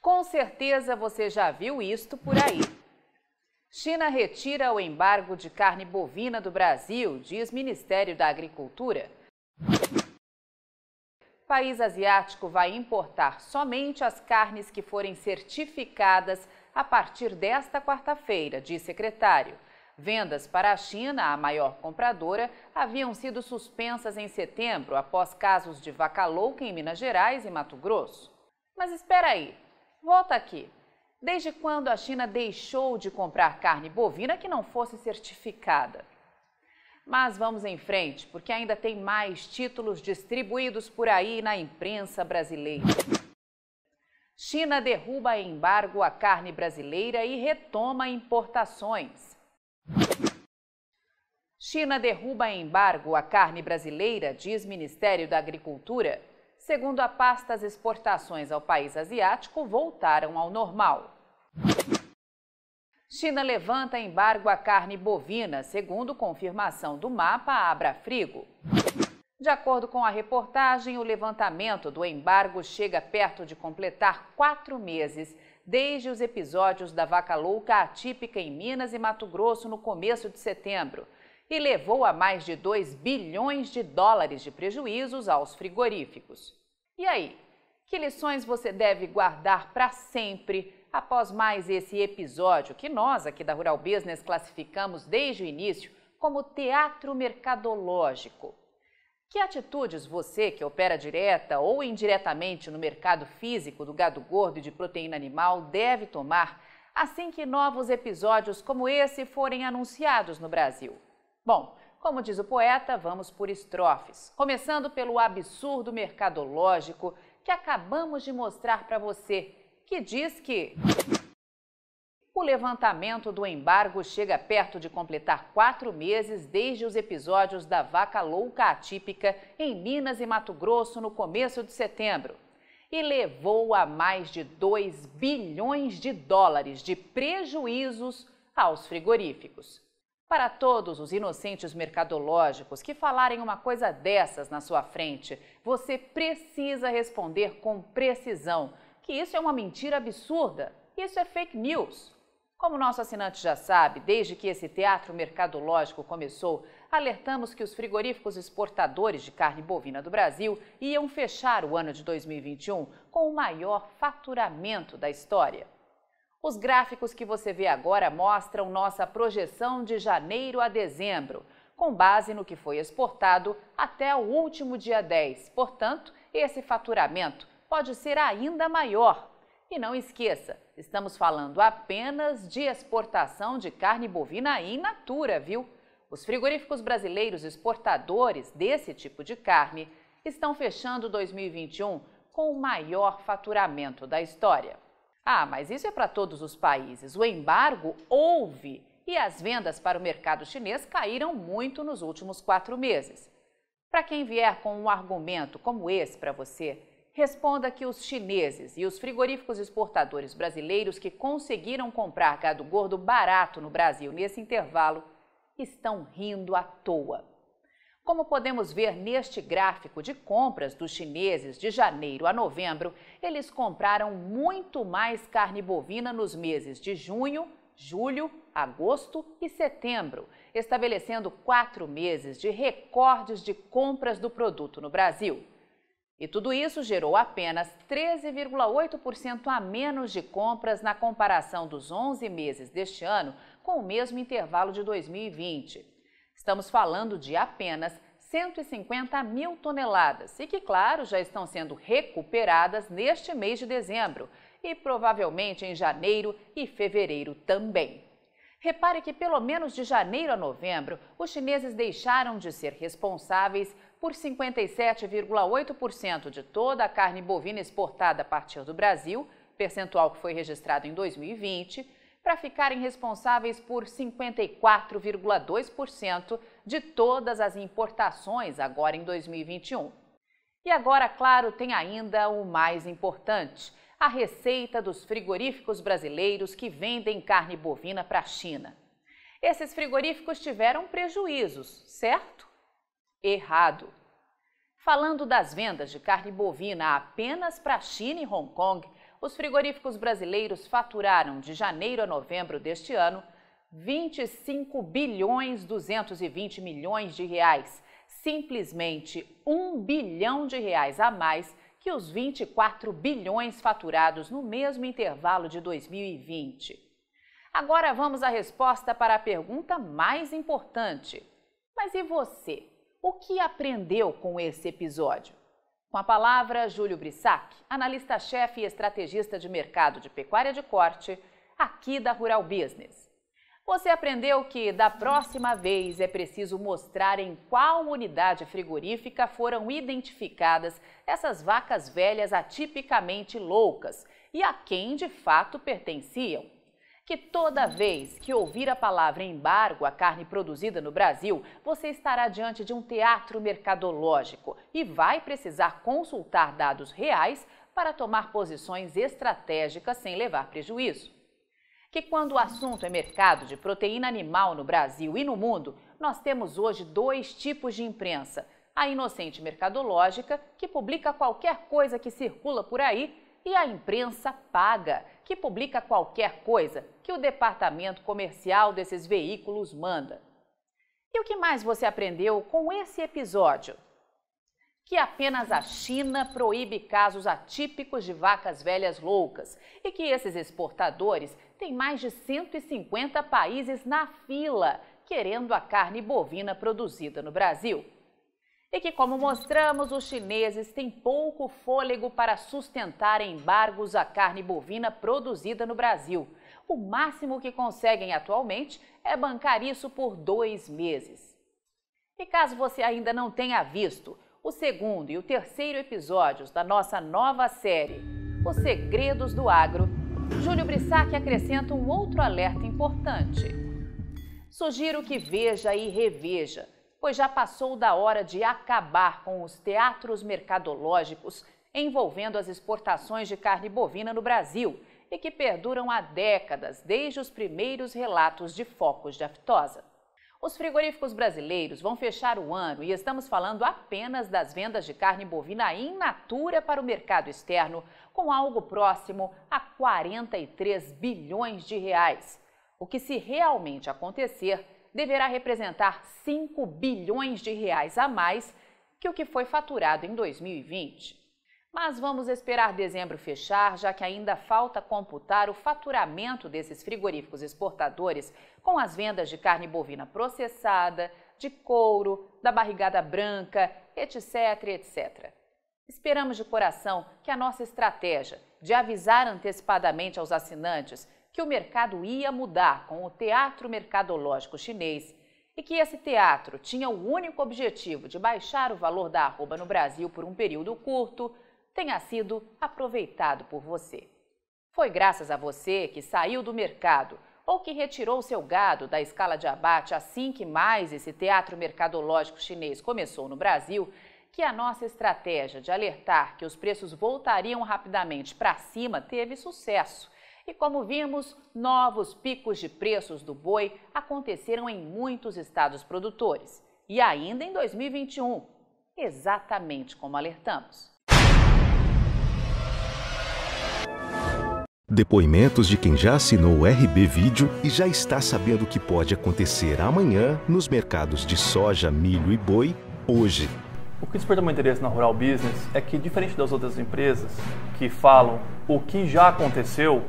Com certeza você já viu isto por aí. China retira o embargo de carne bovina do Brasil, diz Ministério da Agricultura. país asiático vai importar somente as carnes que forem certificadas a partir desta quarta-feira, diz secretário. Vendas para a China, a maior compradora, haviam sido suspensas em setembro após casos de vaca louca em Minas Gerais e Mato Grosso. Mas espera aí, Volta aqui. Desde quando a China deixou de comprar carne bovina que não fosse certificada? Mas vamos em frente, porque ainda tem mais títulos distribuídos por aí na imprensa brasileira. China derruba embargo à carne brasileira e retoma importações. China derruba embargo à carne brasileira, diz Ministério da Agricultura. Segundo a pasta, as exportações ao país asiático voltaram ao normal. China levanta embargo à carne bovina, segundo confirmação do mapa Abra Frigo. De acordo com a reportagem, o levantamento do embargo chega perto de completar quatro meses desde os episódios da vaca louca atípica em Minas e Mato Grosso no começo de setembro e levou a mais de 2 bilhões de dólares de prejuízos aos frigoríficos. E aí, que lições você deve guardar para sempre após mais esse episódio que nós aqui da Rural Business classificamos desde o início como teatro mercadológico? Que atitudes você, que opera direta ou indiretamente no mercado físico do gado gordo e de proteína animal, deve tomar assim que novos episódios como esse forem anunciados no Brasil? Bom, como diz o poeta, vamos por estrofes. Começando pelo absurdo mercadológico que acabamos de mostrar para você, que diz que. O levantamento do embargo chega perto de completar quatro meses desde os episódios da vaca louca atípica em Minas e Mato Grosso no começo de setembro. E levou a mais de 2 bilhões de dólares de prejuízos aos frigoríficos. Para todos os inocentes mercadológicos que falarem uma coisa dessas na sua frente, você precisa responder com precisão que isso é uma mentira absurda, isso é fake news. Como nosso assinante já sabe, desde que esse teatro mercadológico começou, alertamos que os frigoríficos exportadores de carne bovina do Brasil iam fechar o ano de 2021 com o maior faturamento da história. Os gráficos que você vê agora mostram nossa projeção de janeiro a dezembro, com base no que foi exportado até o último dia 10. Portanto, esse faturamento pode ser ainda maior. E não esqueça, estamos falando apenas de exportação de carne bovina in natura, viu? Os frigoríficos brasileiros exportadores desse tipo de carne estão fechando 2021 com o maior faturamento da história. Ah, mas isso é para todos os países. O embargo houve e as vendas para o mercado chinês caíram muito nos últimos quatro meses. Para quem vier com um argumento como esse para você, responda que os chineses e os frigoríficos exportadores brasileiros que conseguiram comprar gado gordo barato no Brasil nesse intervalo estão rindo à toa. Como podemos ver neste gráfico de compras dos chineses de janeiro a novembro, eles compraram muito mais carne bovina nos meses de junho, julho, agosto e setembro, estabelecendo quatro meses de recordes de compras do produto no Brasil. E tudo isso gerou apenas 13,8% a menos de compras na comparação dos 11 meses deste ano com o mesmo intervalo de 2020. Estamos falando de apenas 150 mil toneladas e que, claro, já estão sendo recuperadas neste mês de dezembro e provavelmente em janeiro e fevereiro também. Repare que, pelo menos de janeiro a novembro, os chineses deixaram de ser responsáveis por 57,8% de toda a carne bovina exportada a partir do Brasil, percentual que foi registrado em 2020 para ficarem responsáveis por 54,2% de todas as importações agora em 2021. E agora, claro, tem ainda o mais importante: a receita dos frigoríficos brasileiros que vendem carne bovina para a China. Esses frigoríficos tiveram prejuízos, certo? Errado. Falando das vendas de carne bovina apenas para a China e Hong Kong, os frigoríficos brasileiros faturaram de janeiro a novembro deste ano 25 bilhões 220 milhões de reais, simplesmente 1 bilhão de reais a mais que os 24 bilhões faturados no mesmo intervalo de 2020. Agora vamos à resposta para a pergunta mais importante. Mas e você? O que aprendeu com esse episódio? Com a palavra, Júlio Brissac, analista-chefe e estrategista de mercado de pecuária de corte, aqui da Rural Business. Você aprendeu que da próxima vez é preciso mostrar em qual unidade frigorífica foram identificadas essas vacas velhas atipicamente loucas e a quem de fato pertenciam que toda vez que ouvir a palavra embargo à carne produzida no Brasil, você estará diante de um teatro mercadológico e vai precisar consultar dados reais para tomar posições estratégicas sem levar prejuízo. Que quando o assunto é mercado de proteína animal no Brasil e no mundo, nós temos hoje dois tipos de imprensa: a inocente mercadológica, que publica qualquer coisa que circula por aí, e a imprensa paga, que publica qualquer coisa que o departamento comercial desses veículos manda. E o que mais você aprendeu com esse episódio? Que apenas a China proíbe casos atípicos de vacas velhas loucas e que esses exportadores têm mais de 150 países na fila querendo a carne bovina produzida no Brasil e que, como mostramos, os chineses têm pouco fôlego para sustentar embargos à carne bovina produzida no Brasil. O máximo que conseguem atualmente é bancar isso por dois meses. E caso você ainda não tenha visto o segundo e o terceiro episódios da nossa nova série, Os Segredos do Agro, Júlio Brissac acrescenta um outro alerta importante. Sugiro que veja e reveja pois já passou da hora de acabar com os teatros mercadológicos envolvendo as exportações de carne bovina no Brasil e que perduram há décadas, desde os primeiros relatos de focos de aftosa. Os frigoríficos brasileiros vão fechar o ano e estamos falando apenas das vendas de carne bovina in natura para o mercado externo, com algo próximo a 43 bilhões de reais. O que, se realmente acontecer, deverá representar 5 bilhões de reais a mais que o que foi faturado em 2020. Mas vamos esperar dezembro fechar, já que ainda falta computar o faturamento desses frigoríficos exportadores com as vendas de carne bovina processada, de couro, da barrigada branca, etc, etc. Esperamos de coração que a nossa estratégia de avisar antecipadamente aos assinantes que o mercado ia mudar com o Teatro Mercadológico Chinês e que esse teatro tinha o único objetivo de baixar o valor da arroba no Brasil por um período curto, tenha sido aproveitado por você. Foi graças a você que saiu do mercado ou que retirou seu gado da escala de abate assim que mais esse teatro mercadológico chinês começou no Brasil que a nossa estratégia de alertar que os preços voltariam rapidamente para cima teve sucesso. E como vimos, novos picos de preços do boi aconteceram em muitos estados produtores e ainda em 2021, exatamente como alertamos. Depoimentos de quem já assinou o RB Vídeo e já está sabendo o que pode acontecer amanhã nos mercados de soja, milho e boi, hoje, o que despertou meu interesse na Rural Business é que, diferente das outras empresas que falam o que já aconteceu,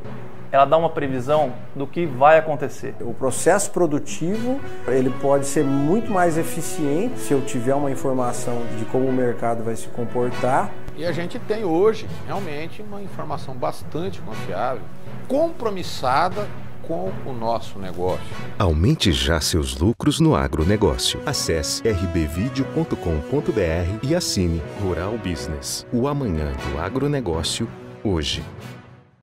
ela dá uma previsão do que vai acontecer. O processo produtivo ele pode ser muito mais eficiente se eu tiver uma informação de como o mercado vai se comportar. E a gente tem hoje realmente uma informação bastante confiável, compromissada com o nosso negócio. Aumente já seus lucros no agronegócio. Acesse rbvideo.com.br e assine Rural Business, o amanhã do agronegócio, hoje.